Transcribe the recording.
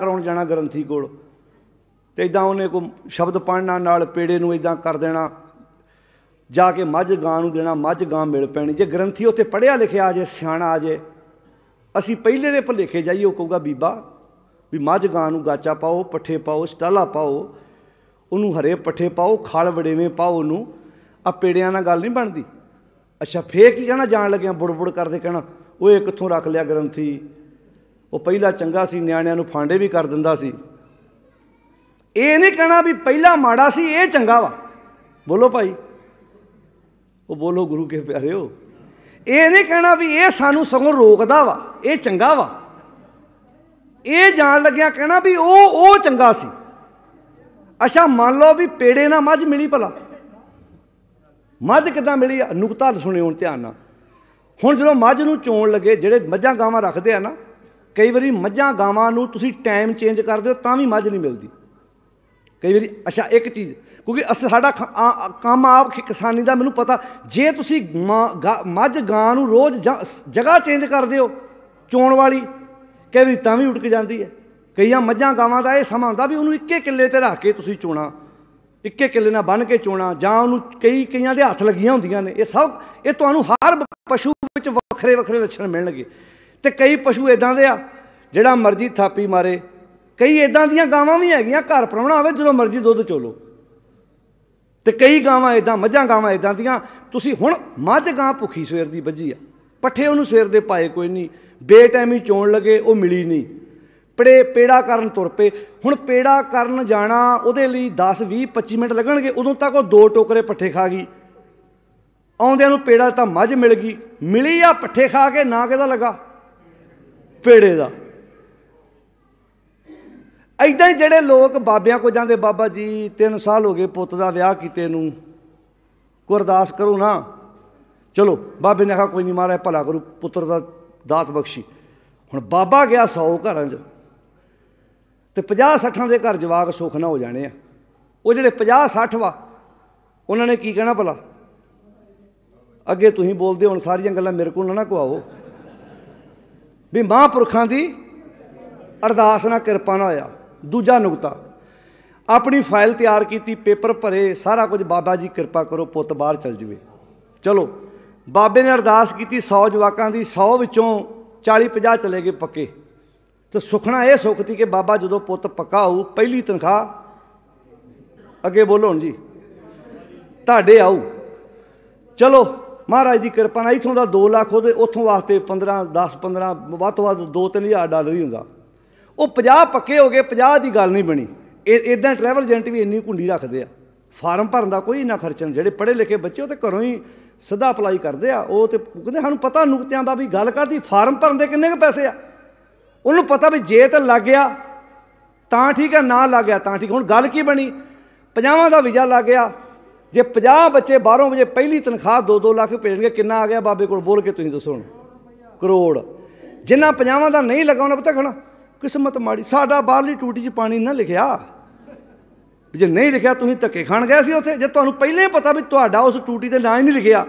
ਕਰਾਉਣ ਜਾਣਾ ਗ੍ਰੰਥੀ ਕੋਲ ਤੇ ਇਦਾਂ ਉਹਨੇ ਕੋ ਸ਼ਬਦ ਪੜਨਾ ਨਾਲ ਪੇੜੇ ਨੂੰ ਇਦਾਂ ਕਰ ਦੇਣਾ ਜਾ ਕੇ ਮੱਝ ਗਾਂ ਨੂੰ ਦੇਣਾ ਮੱਝ ਗਾਂ ਮਿਲ ਪੈਣੀ ਜੇ ਗ੍ਰੰਥੀ ਉੱਥੇ ਪੜਿਆ ਲਿਖਿਆ ਆ ਜੇ ਸਿਆਣਾ ਆ ਜੇ ਅਸੀਂ ਪਹਿਲੇ ਦੇ ਭਲੇਖੇ ਜਾਈਏ ਉਹ ਕਹੂਗਾ ਬੀਬਾ ਵੀ ਮੱਝ ਗਾਂ ਨੂੰ ਗਾਚਾ ਪਾਓ ਪੱਠੇ ਪਾਓ ਸਟਾਲਾ ਪਾਓ ਉਹਨੂੰ ਹਰੇ ਪੱਠੇ ਪਾਓ ਖਾਲ ਵੜੇਵੇਂ ਪਾਓ ਉਹਨੂੰ ਆ ਪੇੜਿਆਂ ਨਾਲ ਗੱਲ ਨਹੀਂ ਬਣਦੀ ਅੱਛਾ ਫੇਰ ਕੀ ਕਹਿੰਦਾ ਜਾਣ ਲੱਗਿਆ ਬੁੜਬੁੜ ਕਰਦੇ ਕਹਿਣਾ ਇਹ ਕਿੱਥੋਂ ਰੱਖ ਲਿਆ ਗ੍ਰੰਥੀ ਉਹ ਪਹਿਲਾ ਚੰਗਾ ਸੀ ਨਿਆਣਿਆਂ ਨੂੰ ਫਾਂਡੇ ਵੀ ਕਰ ਦਿੰਦਾ ਸੀ ਇਹ ਨਹੀਂ ਕਹਿਣਾ ਵੀ ਪਹਿਲਾ ਮਾੜਾ ਸੀ ਇਹ ਚੰਗਾ ਵਾ ਬੋਲੋ ਭਾਈ ਉਹ ਬੋਲੋ ਗੁਰੂ ਕੇ ਪਿਆਰਿਓ ਇਹ ਨਹੀਂ ਕਹਿਣਾ ਵੀ ਇਹ ਸਾਨੂੰ ਸਗੋਂ ਰੋਕਦਾ ਵਾ ਇਹ ਚੰਗਾ ਵਾ ਇਹ ਜਾਣ ਲੱਗਿਆ ਕਹਿਣਾ ਵੀ ਉਹ ਉਹ ਚੰਗਾ ਸੀ ਅਛਾ ਮੰਨ ਲਓ ਵੀ ਪੇੜੇ ਨਾਲ ਮੱਝ ਮਿਲੀ ਭਲਾ ਮੱਝ ਕਿਦਾਂ ਮਿਲੀ ਨੁਕਤਾ ਸੁਣਿਓ ਧਿਆਨ ਨਾਲ ਹੁਣ ਜਦੋਂ ਮੱਝ ਨੂੰ ਚੋਣ ਲੱਗੇ ਜਿਹੜੇ ਮੱਝਾਂ ਗਾਵਾਂ ਰੱਖਦੇ ਆ ਨਾ ਕਈ ਵਾਰੀ ਮੱਝਾਂ ਗਾਵਾਂ ਨੂੰ ਤੁਸੀਂ ਟਾਈਮ ਚੇਂਜ ਕਰਦੇ ਹੋ ਤਾਂ ਵੀ ਮੱਝ ਨਹੀਂ ਮਿਲਦੀ ਕਈ ਵਾਰੀ ਅੱਛਾ ਇੱਕ ਚੀਜ਼ ਕਿਉਂਕਿ ਸਾਡਾ ਕੰਮ ਆਪ ਕਿਸਾਨੀ ਦਾ ਮੈਨੂੰ ਪਤਾ ਜੇ ਤੁਸੀਂ ਮੱਝ ਗਾਂ ਨੂੰ ਰੋਜ਼ ਜਗ੍ਹਾ ਚੇਂਜ ਕਰਦੇ ਹੋ ਚੋਣ ਵਾਲੀ ਕਈ ਵਾਰੀ ਤਾਂ ਵੀ ਉੱਡ ਕੇ ਜਾਂਦੀ ਹੈ ਕਈਆਂ ਮੱਝਾਂ ਗਾਵਾਂ ਦਾ ਇਹ ਸਮਾਂ ਹੁੰਦਾ ਵੀ ਉਹਨੂੰ ਇੱਕੇ ਕਿੱਲੇ ਤੇ ਰੱਖ ਕੇ ਤੁਸੀਂ ਚੋਣਾ ਇੱਕੇ ਕਿੱਲੇ ਨਾਲ ਬੰਨ ਕੇ ਚੋਣਾ ਜਾਂ ਉਹਨੂੰ ਕਈ ਕਈਆਂ ਦੇ ਹੱਥ ਲੱਗੀਆਂ ਹੁੰਦੀਆਂ ਨੇ ਇਹ ਸਭ ਇਹ ਤੁਹਾਨੂੰ ਹਰ ਪਸ਼ੂ ਵਿੱਚ ਵੱਖਰੇ ਵੱਖਰੇ ਲੱਛਣ ਮਿਲਣਗੇ ਤੇ ਕਈ ਪਸ਼ੂ ਇਦਾਂ ਦੇ ਆ ਜਿਹੜਾ ਮਰਜ਼ੀ ਥਾਪੀ ਮਾਰੇ ਕਈ ਇਦਾਂ ਦੀਆਂ ਗਾਵਾਂ ਵੀ ਹੈਗੀਆਂ ਘਰ ਪਰਵਣਾ ਆਵੇ ਜਦੋਂ ਮਰਜ਼ੀ ਦੁੱਧ ਚੋਲੋ ਤੇ ਕਈ ਗਾਵਾਂ ਇਦਾਂ ਮੱਝਾਂ ਗਾਵਾਂ ਇਦਾਂ ਦੀਆਂ ਤੁਸੀਂ ਹੁਣ ਮੱਝ ਗਾਂ ਭੁਖੀ ਸਵੇਰ ਦੀ ਵੱਜੀ ਆ ਪੱਠੇ ਉਹਨੂੰ ਸਵੇਰ ਦੇ ਪਾਏ ਕੋਈ ਨਹੀਂ ਬੇਟਾਈਮੀ ਚੋਣ ਲਗੇ ਉਹ ਮਿਲੀ ਨਹੀਂ ਪੜੇ ਪੇੜਾ ਕਰਨ ਤੁਰ ਪਏ ਹੁਣ ਪੇੜਾ ਕਰਨ ਜਾਣਾ ਉਹਦੇ ਲਈ 10 20 25 ਮਿੰਟ ਲੱਗਣਗੇ ਉਦੋਂ ਤੱਕ ਉਹ ਦੋ ਟੋਕਰੇ ਪੱਠੇ ਖਾ ਗਈ ਆਉਂਦਿਆਂ ਨੂੰ ਪੇੜਾ ਤਾਂ ਮੱਝ ਮਿਲ ਗਈ ਮਿਲੀ ਆ ਪੱਠੇ ਖਾ ਕੇ ਨਾ ਕਿਹਦਾ ਲੱਗਾ ਪੇੜੇ ਦਾ ਐਦਾਂ ਹੀ ਜਿਹੜੇ ਲੋਕ ਬਾਬਿਆਂ ਕੋ ਜਾਂਦੇ ਬਾਬਾ ਜੀ 3 ਸਾਲ ਹੋ ਗਏ ਪੁੱਤ ਦਾ ਵਿਆਹ ਕੀਤੇ ਨੂੰ ਕੋ ਅਰਦਾਸ ਕਰੋ ਨਾ ਚਲੋ ਬਾਬੇ ਨੇ ਕਿਹਾ ਕੋਈ ਨਹੀਂ ਮਾਰੇ ਭਲਾ ਕਰੂ ਪੁੱਤਰ ਦਾ ਦਾਤ ਬਖਸ਼ੀ ਹੁਣ ਬਾਬਾ ਗਿਆ 100 ਘਰਾਂ 'ਚ ਤੇ 50 60 ਦੇ ਘਰ ਜਵਾਕ ਸੁਖ ਨਾ ਹੋ ਜਾਣੇ ਆ ਉਹ ਜਿਹੜੇ 50 60 ਵਾ ਉਹਨਾਂ ਨੇ ਕੀ ਕਹਿਣਾ ਭਲਾ ਅੱਗੇ ਤੁਸੀਂ ਬੋਲਦੇ ਹੁਣ ਸਾਰੀਆਂ ਗੱਲਾਂ ਮੇਰੇ ਕੋਲ ਨਾ ਕਵਾਓ ਵੀ ਮਹਾਂਪੁਰਖਾਂ ਦੀ ਅਰਦਾਸ ਨਾਲ ਕਿਰਪਾ ਨਾ ਹੋਇਆ ਦੂਜਾ ਨੁਕਤਾ ਆਪਣੀ ਫਾਈਲ ਤਿਆਰ ਕੀਤੀ ਪੇਪਰ ਭਰੇ ਸਾਰਾ ਕੁਝ ਬਾਬਾ ਜੀ ਕਿਰਪਾ ਕਰੋ ਪੁੱਤ ਬਾਹਰ ਚਲ ਜਵੇ ਚਲੋ ਬਾਬੇ ਨੇ ਅਰਦਾਸ ਕੀਤੀ 100 ਜਵਾਕਾਂ ਦੀ 100 ਵਿੱਚੋਂ 40 50 ਚਲੇ ਗਏ ਪੱਕੇ ਤੇ ਸੁਖਣਾ ਇਹ ਸੁਖਤੀ ਕਿ ਬਾਬਾ ਜਦੋਂ ਪੁੱਤ ਪੱਕਾ ਹੋਊ ਪਹਿਲੀ ਤਨਖਾਹ ਅੱਗੇ ਬੋਲੋ ਜੀ ਤੁਹਾਡੇ ਆਉ ਚਲੋ ਮਹਾਰਾਜ ਦੀ ਕਿਰਪਾ ਨਾਲ ਇਥੋਂ ਦਾ 2 ਲੱਖ ਉਹਦੇ ਉਥੋਂ ਵਾਸਤੇ 15 10 15 ਵੱਧ ਤੋਂ ਵੱਧ 2-3000 ਡਾਲਰ ਹੀ ਹੁੰਦਾ ਉਹ 50 ਪੱਕੇ ਹੋ ਗਏ 50 ਦੀ ਗੱਲ ਨਹੀਂ ਬਣੀ ਇਹ ਇਦਾਂ ਟਰੈਵਲ ਏਜੰਟ ਵੀ ਇੰਨੀ ਕੁੰਡੀ ਰੱਖਦੇ ਆ ਫਾਰਮ ਭਰਨ ਦਾ ਕੋਈ ਨਾ ਨਹੀਂ ਜਿਹੜੇ ਪੜ੍ਹੇ ਲਿਖੇ ਬੱਚੇ ਉਹ ਤੇ ਘਰੋਂ ਹੀ ਸਿੱਧਾ ਅਪਲਾਈ ਕਰਦੇ ਆ ਉਹ ਤੇ ਕਹਿੰਦੇ ਸਾਨੂੰ ਪਤਾ ਨੁਕਤਿਆਂ ਦਾ ਵੀ ਗੱਲ ਕਰਦੀ ਫਾਰਮ ਭਰਨ ਦੇ ਕਿੰਨੇ ਕੁ ਪੈਸੇ ਆ ਉਹਨੂੰ ਪਤਾ ਵੀ ਜੇ ਤੇ ਲੱਗ ਗਿਆ ਤਾਂ ਠੀਕ ਹੈ ਨਾ ਲੱਗ ਗਿਆ ਤਾਂ ਠੀਕ ਹੁਣ ਗੱਲ ਕੀ ਬਣੀ 50ਵਾਂ ਦਾ ਵੀਜ਼ਾ ਲੱਗ ਗਿਆ ਜੇ 50 ਬੱਚੇ 12 ਵਜੇ ਪਹਿਲੀ ਤਨਖਾਹ 2-2 ਲੱਖ ਭੇਜਣਗੇ ਕਿੰਨਾ ਆ ਗਿਆ ਬਾਬੇ ਕੋਲ ਬੋਲ ਕੇ ਤੁਸੀਂ ਦੱਸੋ ਕਰੋੜ ਜਿਨ੍ਹਾਂ 50ਵਾਂ ਦਾ ਨਹੀਂ ਲੱਗਾ ਉਹਨਾਂ ਪਤਾ ਖਣਾ ਕਿਸਮਤ ਮਾੜੀ ਸਾਡਾ ਬਾਹਰਲੀ ਟੂਟੀ 'ਚ ਪਾਣੀ ਨਾ ਲਿਖਿਆ ਜੇ ਨਹੀਂ ਲਿਖਿਆ ਤੁਸੀਂ ਧੱਕੇ ਖਾਣ ਗਏ ਸੀ ਉੱਥੇ ਜੇ ਤੁਹਾਨੂੰ ਪਹਿਲੇ ਪਤਾ ਵੀ ਤੁਹਾਡਾ ਉਸ ਟੂਟੀ ਤੇ ਨਾਂ ਹੀ ਨਹੀਂ ਲਿਖਿਆ